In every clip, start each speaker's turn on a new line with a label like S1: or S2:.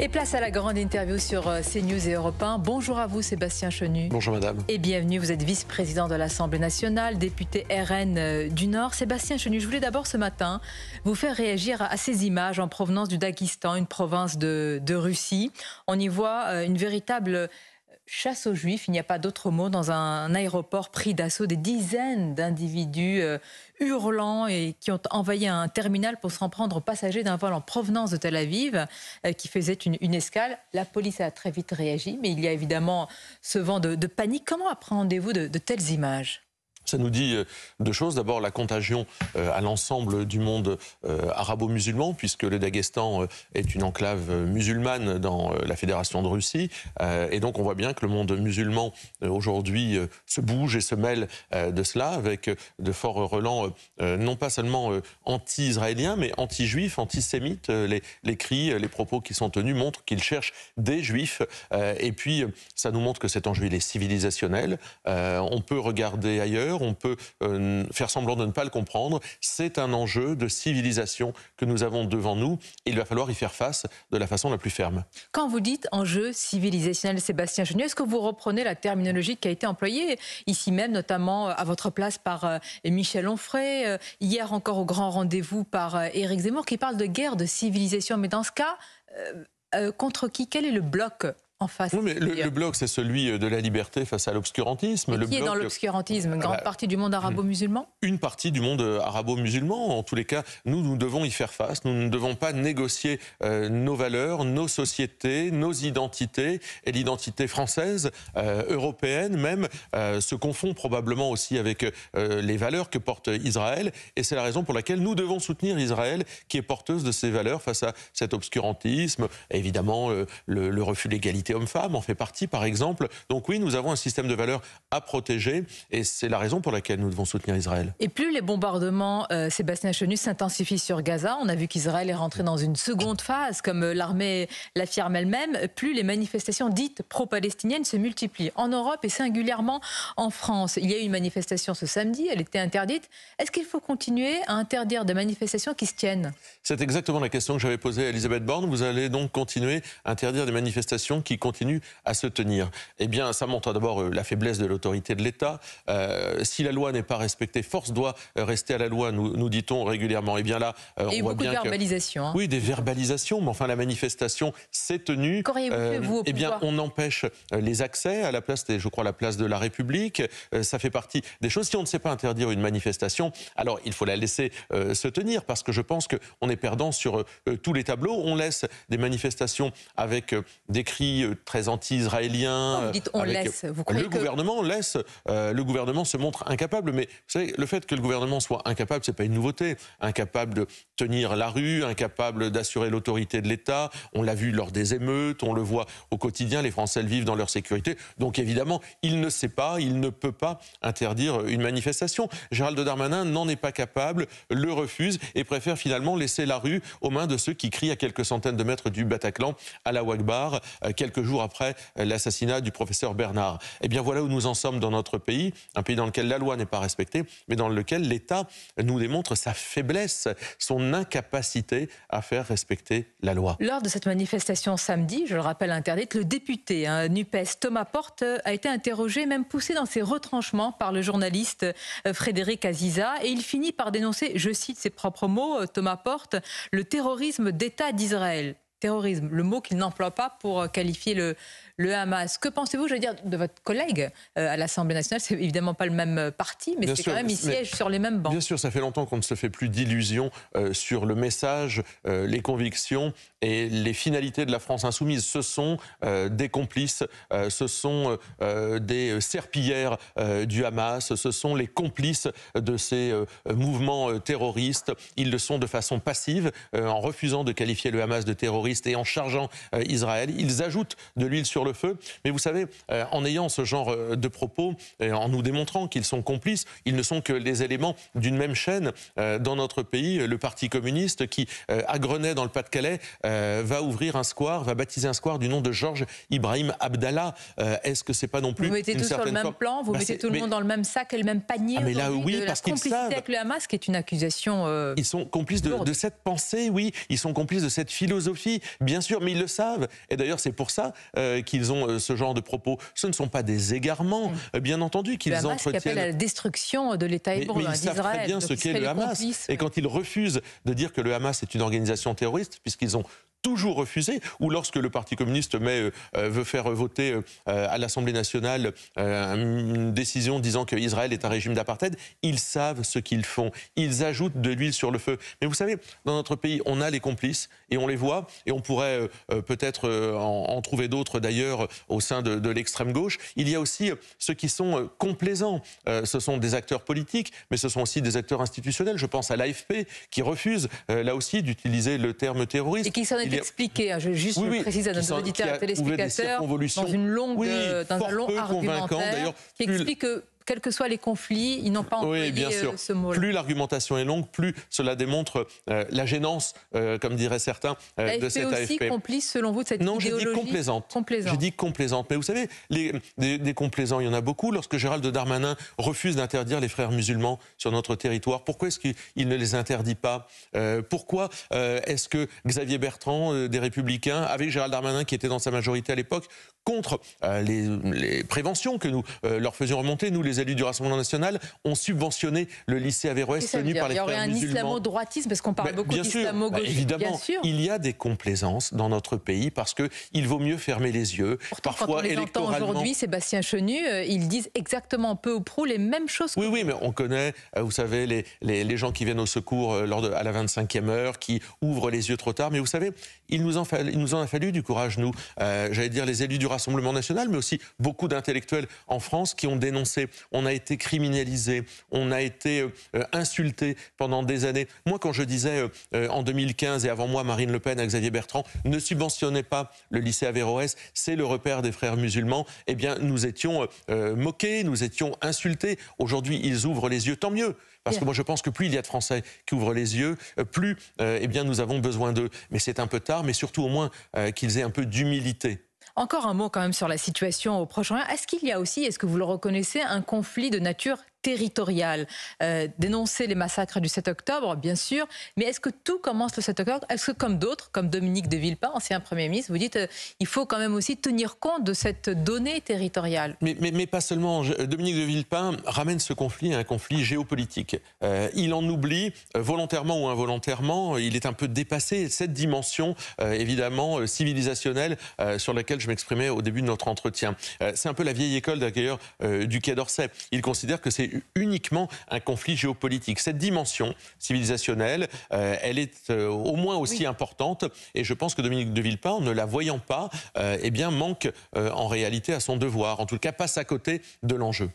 S1: Et place à la grande interview sur euh, CNews et Europe Bonjour à vous Sébastien Chenu. Bonjour madame. Et bienvenue, vous êtes vice-président de l'Assemblée nationale, député RN euh, du Nord. Sébastien Chenu, je voulais d'abord ce matin vous faire réagir à ces images en provenance du Daghestan, une province de Russie. On y voit euh, une véritable chasse aux juifs, il n'y a pas d'autre mot, dans un aéroport pris d'assaut des dizaines d'individus euh, hurlants et qui ont envoyé un terminal pour s'en prendre aux passagers d'un vol en provenance de Tel Aviv euh, qui faisait une, escale. La police a très vite réagi, mais il y a évidemment ce vent de, panique. Comment appréhendez-vous de telles images
S2: ça nous dit euh, deux choses. D'abord, la contagion euh, à l'ensemble du monde euh, arabo-musulman, puisque le Daghestan est une enclave musulmane dans la Fédération de Russie. Et donc, on voit bien que le monde musulman, aujourd'hui, se bouge et se mêle de cela, avec de forts relents, non pas seulement anti-israéliens, mais anti-juifs, antisémites. Les, les, cris, les propos qui sont tenus montrent qu'ils cherchent des juifs. Et puis, ça nous montre que cet enjeu, il est civilisationnel. On peut regarder ailleurs on peut euh, faire semblant de ne pas le comprendre. C'est un enjeu de civilisation que nous avons devant nous et il va falloir y faire face de la façon la plus ferme.
S1: Quand vous dites enjeu civilisationnel, Sébastien Genieux, est-ce que vous reprenez la terminologie qui a été employée ici même, notamment euh, à votre place par euh, Michel Onfray, hier encore au grand rendez-vous par Éric Zemmour, qui parle de guerre de civilisation Mais dans ce cas, contre qui Quel est le bloc face. mais le,
S2: euh, bloc, c'est celui euh, de la liberté face à l'obscurantisme. Qui est dans euh,
S1: l'obscurantisme Grande partie du monde arabo-musulman
S2: Une partie du monde arabo-musulman. En tous les cas, nous, nous devons y faire face. Nous ne devons pas négocier nos valeurs, nos sociétés, nos identités. Et l'identité française, européenne même, se confond probablement aussi avec les valeurs que porte Israël. Et c'est la raison pour laquelle nous devons soutenir Israël, qui est porteuse de ces valeurs face à cet obscurantisme. évidemment, le, le refus de l'égalité hommes-femmes en fait partie, par exemple. Donc oui, nous avons un système de valeurs à protéger et c'est la raison pour laquelle nous devons soutenir Israël.
S1: Et plus les bombardements, euh, Sébastien Chenu, s'intensifient sur Gaza, on a vu qu'Israël est rentré dans une seconde phase, comme euh, l'armée l'affirme elle-même, plus les manifestations dites pro-palestiniennes se multiplient en Europe et singulièrement en France. Il y a eu une manifestation ce samedi, elle était interdite. Est-ce qu'il faut continuer à interdire des manifestations qui se tiennent
S2: C'est exactement la question que j'avais posée à Elisabeth Borne. Vous allez donc continuer à interdire des manifestations qui continue à se tenir Eh bien, ça montre d'abord euh, la faiblesse de l'autorité de l'État. Euh, si la loi n'est pas respectée, force doit rester à la loi, nous, nous dit-on régulièrement. Et eh bien là, il euh, y on voit bien de verbalisations. Hein. Oui, des verbalisations, mais enfin la manifestation s'est tenue. Qu'auriez-vous euh, vous, Eh bien, on empêche les accès à la place, je crois, la place de la République. ça fait partie des choses. Si on ne sait pas interdire une manifestation, alors il faut la laisser se tenir, parce que je pense qu'on est perdant sur tous les tableaux. On laisse des manifestations avec des cris euh, très anti-israélien. Euh, euh, le gouvernement laisse. le gouvernement se montre incapable. Mais vous savez, le fait que le gouvernement soit incapable, c'est pas une nouveauté. Incapable de tenir la rue, incapable d'assurer l'autorité de l'État. On l'a vu lors des émeutes, on le voit au quotidien. Les Français le vivent dans leur sécurité. Donc évidemment, il ne sait pas, il ne peut pas interdire une manifestation. Gérald Darmanin n'en est pas capable, le refuse et préfère finalement laisser la rue aux mains de ceux qui crient à quelques centaines de mètres du Bataclan à la Wagbar. Quelques jours après euh, l'assassinat du professeur Bernard. Et eh bien voilà où nous en sommes dans notre pays, un pays dans lequel la loi n'est pas respectée, mais dans lequel l'État nous démontre sa faiblesse, son incapacité à faire respecter la loi.
S1: Lors de cette manifestation samedi, je le rappelle interdite, le député hein, NUPES Thomas Porte euh, a été interrogé, même poussé dans ses retranchements par le journaliste euh, Frédéric Aziza, et il finit par dénoncer, je cite ses propres mots, Thomas Porte, le terrorisme d'État d'Israël terrorisme, le mot qu'il n'emploie pas pour euh, qualifier le, le Hamas. Que pensez-vous, je veux dire, de votre collègue euh, à l'Assemblée nationale C'est évidemment pas le même euh, parti, mais c'est quand même, il siège sur les mêmes
S2: bancs. Bien sûr, ça fait longtemps qu'on ne se fait plus d'illusions euh, sur le message, les convictions et les finalités de la France insoumise. Ce sont des complices, ce sont des serpillères du Hamas, ce sont les complices de ces mouvements terroristes. Ils le sont de façon passive, en refusant de qualifier le Hamas de terroriste et en chargeant Israël. Ils ajoutent de l'huile sur le feu. Mais vous savez, euh, en ayant ce genre euh, de propos, euh, en nous démontrant qu'ils sont complices, ils ne sont que les éléments d'une même chaîne dans notre pays. Le Parti communiste qui, à Grenay, dans le Pas-de-Calais, va ouvrir un square, va baptiser un square du nom de Georges Ibrahim Abdallah. Est-ce que c'est pas non plus Vous mettez tout sur le même plan, vous bah, mettez tout le monde
S1: dans le même sac et le même panier. Ah, mais là, oui, de parce qu'ils avec le Hamas, qui est une accusation.
S2: ils sont complices de, cette pensée, oui. Ils sont complices de cette philosophie, bien sûr, mais ils le savent. Et d'ailleurs, c'est pour ça qu'ils qu'ils ont euh, ce genre de propos. Ce ne sont pas des égarements, mm. euh, bien entendu, qu'ils entretiennent. Qui appelle à la
S1: destruction de l'État hébreu, d'Israël. mais ils hein, savent très bien ce qu'est le Hamas.
S2: et quand ils refusent de dire que le Hamas est une organisation terroriste, puisqu'ils ont toujours refusé, ou lorsque le Parti communiste euh, euh, veut faire voter euh, à l'Assemblée nationale une décision disant qu'Israël est un régime d'apartheid, ils savent ce qu'ils font. Ils ajoutent de l'huile sur le feu. Mais vous savez, dans notre pays, on a les complices et on les voit, et on pourrait peut-être en, trouver d'autres d'ailleurs au sein de, de l'extrême gauche. Il y a aussi ceux qui sont complaisants. ce sont des acteurs politiques, mais ce sont aussi des acteurs institutionnels. Je pense à l'AFP qui refuse là aussi d'utiliser le terme terroriste. Et qui s'en est
S1: Expliquer. Hein, je vais juste le préciser à nos auditeurs, téléspectateurs,
S2: dans une longue, euh, dans un long argumentaire qui explique
S1: que quels que soient les conflits, ils n'ont pas entendu oui, bien euh, sûr. ce
S2: mot. Plus l'argumentation est longue, plus cela démontre euh, la gênance, euh, comme diraient certains, de cette aussi
S1: complice, selon vous, de cette non, idéologie Non, je dis complaisante. Je
S2: dis complaisante. Mais vous savez, les, des, complaisants, il y en a beaucoup. Lorsque Gérald Darmanin refuse d'interdire les frères musulmans sur notre territoire, pourquoi est-ce qu'il ne les interdit pas Pourquoi est-ce que Xavier Bertrand, des Républicains, avec Gérald Darmanin, qui était dans sa majorité à l'époque, contre les, les, préventions que nous leur faisions remonter, nous les les élus du Rassemblement national ont subventionné le lycée Averroès tenu par les frères musulmans. Il y aurait un
S1: islamo-droitisme parce qu'on parle bah, beaucoup d'islamo-gauche. Bah, évidemment, bien sûr. il
S2: y a des complaisances dans notre pays parce que il vaut mieux fermer les yeux. parfois, quand on électoralement... entend aujourd'hui,
S1: Sébastien Chenu, euh, ils disent exactement peu ou prou les mêmes choses. Oui,
S2: oui, mais on connaît, euh, vous savez, les, gens qui viennent au secours euh, lors de, à la 25e heure, qui ouvrent les yeux trop tard. Mais vous savez, il nous en, il nous en a fallu du courage, nous, j'allais dire les élus du Rassemblement national, mais aussi beaucoup d'intellectuels en France qui ont dénoncé on a été criminalisé, on a été euh, euh, insulté pendant des années. Moi, quand je disais euh, en 2015 et avant moi Marine Le Pen à Xavier Bertrand, ne subventionnez pas le lycée Averroès, c'est le repère des frères musulmans, eh bien, nous étions moqués, nous étions insultés. Aujourd'hui, ils ouvrent les yeux, tant mieux. Parce que moi, je pense que plus il y a de Français qui ouvrent les yeux, plus eh bien, nous avons besoin d'eux. Mais c'est un peu tard, mais surtout au moins qu'ils aient un peu d'humilité.
S1: Encore un mot quand même sur la situation au Proche-Orient. Est-ce qu'il y a aussi, est-ce que vous le reconnaissez, un conflit de nature territoriale, euh, dénoncer les massacres du 7 octobre, bien sûr, mais est-ce que tout commence le 7 octobre Est-ce que, comme d'autres, comme Dominique de Villepin, ancien Premier ministre, vous dites euh, il faut quand même aussi tenir compte de cette donnée territoriale
S2: Mais, pas seulement. Dominique de Villepin ramène ce conflit à un conflit géopolitique. Euh, il en oublie, volontairement ou involontairement, il est un peu dépassé cette dimension, évidemment, civilisationnelle sur laquelle je m'exprimais au début de notre entretien. C'est un peu la vieille école, d'ailleurs, du Quai d'Orsay. Il considère que c'est uniquement un conflit géopolitique. Cette dimension civilisationnelle, euh, elle est euh, au moins aussi importante et je pense que Dominique de Villepin, en ne la voyant pas, euh, eh bien manque en réalité à son devoir, en tout cas passe à côté de l'enjeu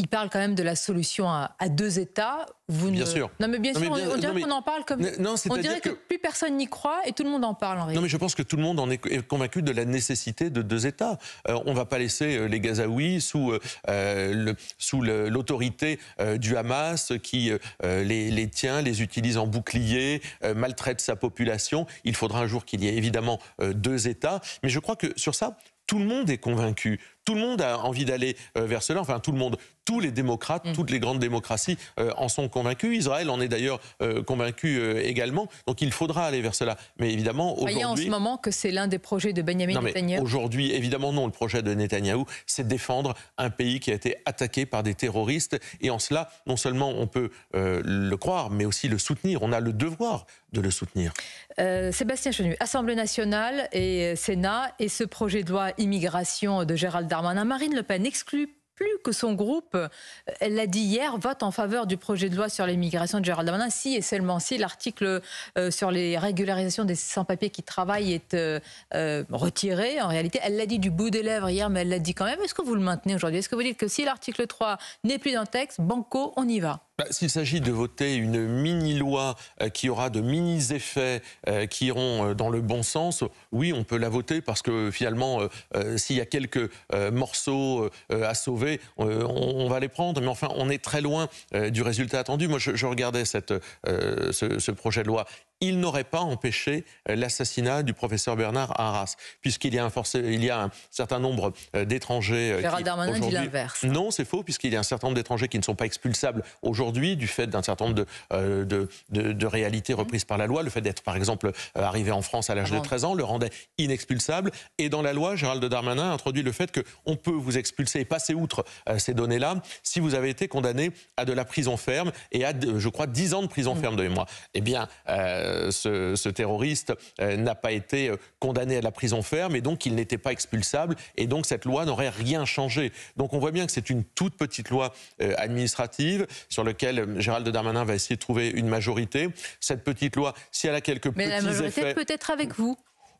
S1: il parle quand même de la solution à, deux États. Vous bien sûr. Non, mais bien sûr, on, dirait qu'on en parle comme. Non, on dirait que... plus personne n'y croit et tout le monde en parle en Non,
S2: mais je pense que tout le monde en est convaincu de la nécessité de deux États. Euh, on ne va pas laisser euh, les Gazaouis sous, euh, sous l'autorité du Hamas qui les, les, tient, les utilise en bouclier, maltraite sa population. Il faudra un jour qu'il y ait évidemment deux États. Mais je crois que sur ça, tout le monde est convaincu. Tout le monde a envie d'aller euh, vers cela. Enfin, tout le monde, tous les démocrates, mhm. toutes les grandes démocraties euh, en sont convaincus. Israël en est d'ailleurs euh, convaincu également. Donc il faudra aller vers cela. Mais évidemment, aujourd'hui. Voyez en ce
S1: moment que c'est l'un des projets de Benjamin Netanyahu.
S2: Aujourd'hui, évidemment, non. Le projet de Netanyahu, c'est défendre un pays qui a été attaqué par des terroristes. Et en cela, non seulement on peut le croire, mais aussi le soutenir. On a le devoir de le soutenir.
S1: Sébastien Chenu, Assemblée nationale et Sénat, et ce projet de loi immigration de Gérald Darmanin Darmanin. Marine Le Pen n'exclut plus que son groupe, elle l'a dit hier, vote en faveur du projet de loi sur l'immigration de Gérald Darmanin, si et seulement si l'article euh, sur les régularisations des sans-papiers qui travaillent est euh, euh, retiré. En réalité, elle l'a dit du bout des lèvres hier, mais elle l'a dit quand même. Est-ce que vous le maintenez aujourd'hui Est-ce que vous dites que si l'article 3 n'est plus dans le texte, banco, on y va
S2: bah, s'il s'agit de voter une mini-loi euh, qui aura de mini-effets euh, qui iront euh, dans le bon sens, oui, on peut la voter parce que finalement, s'il y a quelques morceaux à sauver, on, va les prendre. Mais enfin, on est très loin du résultat attendu. Moi, je, regardais cette, ce, projet de loi il n'aurait pas empêché euh, l'assassinat du professeur Bernard Arras, puisqu'il y a un, y a un certain nombre euh, d'étrangers. Euh, Gérald Darmanin dit l'inverse. Non, c'est faux, puisqu'il y a un certain nombre d'étrangers qui ne sont pas expulsables aujourd'hui du fait d'un certain nombre de, de, réalités mhm. reprises par la loi. Le fait d'être, par exemple, arrivé en France à l'âge ah de 13 ans le rendait inexpulsable. Et dans la loi, Gérald Darmanin introduit le fait qu'on peut vous expulser et passer outre ces données-là si vous avez été condamné à de la prison ferme et à, je crois, 10 ans de prison mhm. ferme de mémoire. Eh bien, euh, ce, terroriste euh, n'a pas été euh, condamné à la prison ferme et donc il n'était pas expulsable et donc cette loi n'aurait rien changé. Donc on voit bien que c'est une toute petite loi administrative sur laquelle Gérald Darmanin va essayer de trouver une majorité. Cette petite loi, si elle a quelques petits effets... Mais la majorité
S1: peut-être avec vous.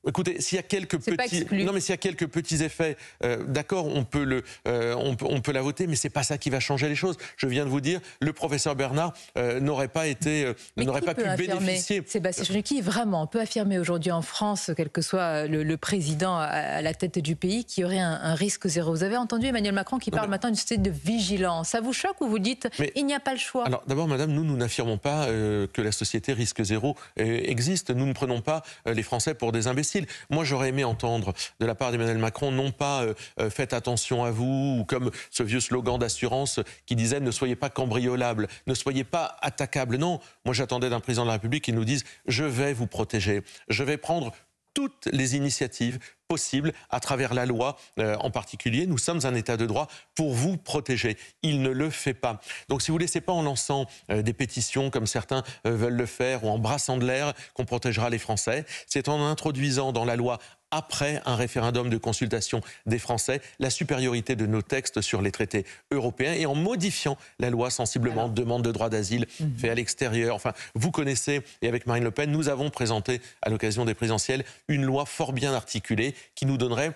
S2: Écoutez, s'il y a quelques petits, non mais s'il y quelques petits effets, euh, d'accord, on peut le, euh, on, la voter, mais c'est pas ça qui va changer les choses. Je viens de vous dire, le professeur Bernard euh, n'aurait pas été, n'aurait pas pu affirmer, bénéficier.
S1: Sébastien qui vraiment peut affirmer aujourd'hui en France, quel que soit le, président à, la tête du pays, qu'il y aurait un, risque zéro. Vous avez entendu Emmanuel Macron qui parle maintenant d'une société de vigilance. Ça vous choque ou vous dites, il n'y a pas le choix Alors
S2: d'abord, Madame, nous nous n'affirmons pas que la société risque zéro existe. Nous ne prenons pas les Français pour des imbéciles. Moi, j'aurais aimé entendre de la part d'Emmanuel Macron, non pas euh, euh, faites attention à vous, ou comme ce vieux slogan d'assurance qui disait ne soyez pas cambriolable, ne soyez pas attaquable. Non, moi j'attendais d'un président de la République qui nous dise je vais vous protéger, je vais prendre toutes les initiatives possibles à travers la loi euh, en particulier. Nous sommes un État de droit pour vous protéger. Il ne le fait pas. Donc si vous ne laissez pas en lançant euh, des pétitions comme certains euh, veulent le faire ou en brassant de l'air qu'on protégera les Français. C'est en introduisant dans la loi après un référendum de consultation des Français, la supériorité de nos textes sur les traités européens et en modifiant la loi sensiblement, demande de droit d'asile mhm. fait à l'extérieur. Enfin, vous connaissez, et avec Marine Le Pen, nous avons présenté à l'occasion des présidentielles une loi fort bien articulée qui nous donnerait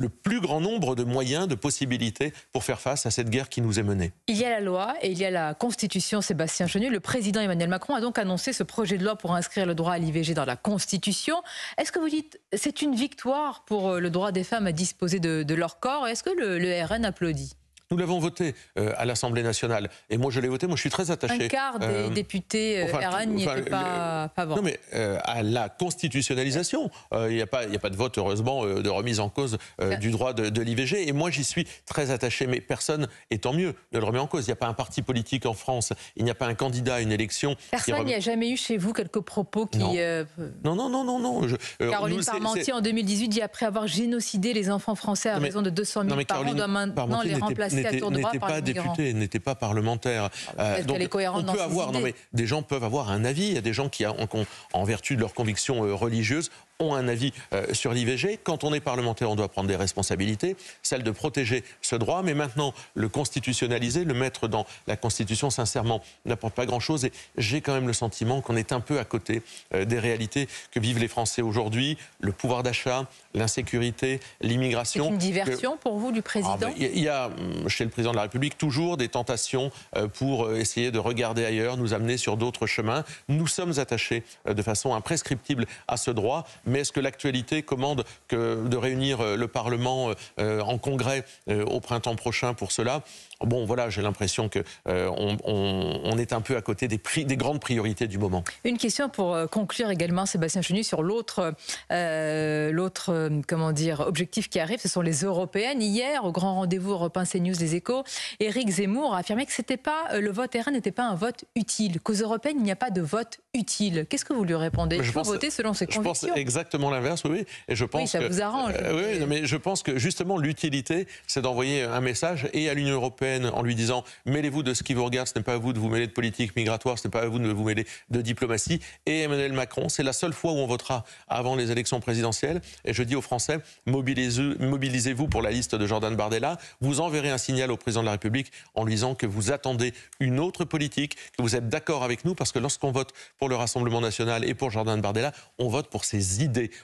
S2: le plus grand nombre de moyens, de possibilités pour faire face à cette guerre qui nous est menée.
S1: Il y a la loi et il y a la Constitution, Sébastien Chenu. Le président Emmanuel Macron a donc annoncé ce projet de loi pour inscrire le droit à l'IVG dans la Constitution. Est-ce que vous dites c'est une victoire pour euh, le droit des femmes à disposer de, leur corps Est-ce que le RN applaudit nous l'avons
S2: voté euh, à l'Assemblée nationale. Et moi, je l'ai voté. Moi, je suis très attaché. Un quart des euh,
S1: députés euh, enfin, n'y pas favorables. Non, mais
S2: à la constitutionnalisation, il n'y a, pas, a pas de vote, heureusement, de remise en cause du droit de, l'IVG. Et moi, j'y suis très attaché. Mais personne, et tant mieux, ne le remet en cause. Il n'y a pas un parti politique en France. Il n'y a pas un candidat à une élection. Personne n'y a
S1: jamais eu chez vous quelques propos qui. Non, non, non, non, non. Caroline Parmentier, en 2018, dit après avoir génocidé les enfants français à raison de 200 000 parents, doit maintenant les remplacer n'était pas député,
S2: n'était pas parlementaire. Ah bah, euh, donc, on peut avoir, non mais des gens peuvent avoir un avis. Il y a des gens qui, en, en vertu de leurs convictions euh, religieuses, ont un avis euh, sur l'IVG. Quand on est parlementaire, on doit prendre des responsabilités, celle de protéger ce droit, mais maintenant le constitutionnaliser, le mettre dans la Constitution, sincèrement, n'apporte pas grand-chose. Et j'ai quand même le sentiment qu'on est un peu à côté euh, des réalités que vivent les Français aujourd'hui, le pouvoir d'achat, l'insécurité, l'immigration. une diversion
S1: pour vous du ah, président
S2: Il y, a hum, chez le président de la République toujours des tentations euh, pour essayer de regarder ailleurs, nous amener sur d'autres chemins. Nous sommes attachés de façon imprescriptible à ce droit mais est-ce que l'actualité commande que de réunir euh, le Parlement euh, euh, en congrès au printemps prochain pour cela Bon, voilà, j'ai l'impression que on, est un peu à côté des, grandes priorités du moment.
S1: Une question pour conclure également, Sébastien Chenu, sur l'autre, comment dire, objectif qui arrive, ce sont les européennes. Hier, au grand rendez-vous européen CNews des Échos, Éric Zemmour a affirmé que pas le vote RN n'était pas un vote utile, qu'aux européennes il n'y a pas de vote utile. Qu'est-ce que vous lui répondez Il faut voter selon ses convictions
S2: exactement l'inverse, oui, Et je pense ça vous arrange. Euh, oui, mais je pense que justement l'utilité, c'est d'envoyer un message et à l'Union européenne en lui disant mêlez-vous de ce qui vous regarde, ce n'est pas à vous de vous mêler de politique migratoire, ce n'est pas à vous de vous mêler de diplomatie. Et Emmanuel Macron, c'est la seule fois où on votera avant les élections présidentielles. Et je dis aux Français mobilisez-vous pour la liste de Jordan Bardella. Vous enverrez un signal au président de la République en lui disant que vous attendez une autre politique, que vous êtes d'accord avec nous, parce que lorsqu'on vote pour le Rassemblement national et pour Jordan Bardella, on vote pour ces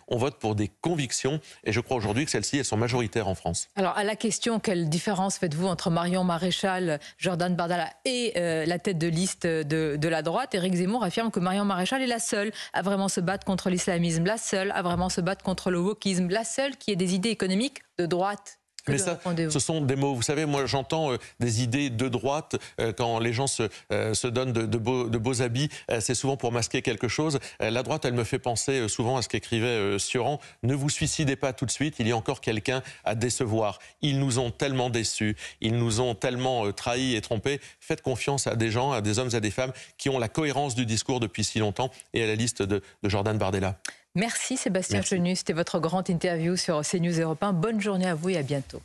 S2: on vote pour des convictions. Et je crois aujourd'hui que celles-ci, elles sont majoritaires en France.
S1: Alors, à la question, quelle différence faites-vous entre Marion Maréchal, Jordan Bardala et euh, la tête de liste de, de la droite Éric Zemmour affirme que Marion Maréchal est la seule à vraiment se battre contre l'islamisme, la seule à vraiment se battre contre le wokisme, la seule qui ait des idées économiques de droite.
S2: Mais ce sont des mots. Vous savez, moi, j'entends euh, des idées de droite euh, quand les gens se, euh, donnent de, beaux, habits. c'est souvent pour masquer quelque chose. la droite, elle me fait penser souvent à ce qu'écrivait Sioran. Ne vous suicidez pas tout de suite. Il y a encore quelqu'un à décevoir. Ils nous ont tellement déçus. Ils nous ont tellement trahis et trompés. Faites confiance à des gens, à des hommes, et à des femmes qui ont la cohérence du discours depuis si longtemps et à la liste de Jordan Bardella.
S1: Merci Sébastien Chenu, c'était votre grande interview sur CNews Europe Bonne journée à vous et à bientôt.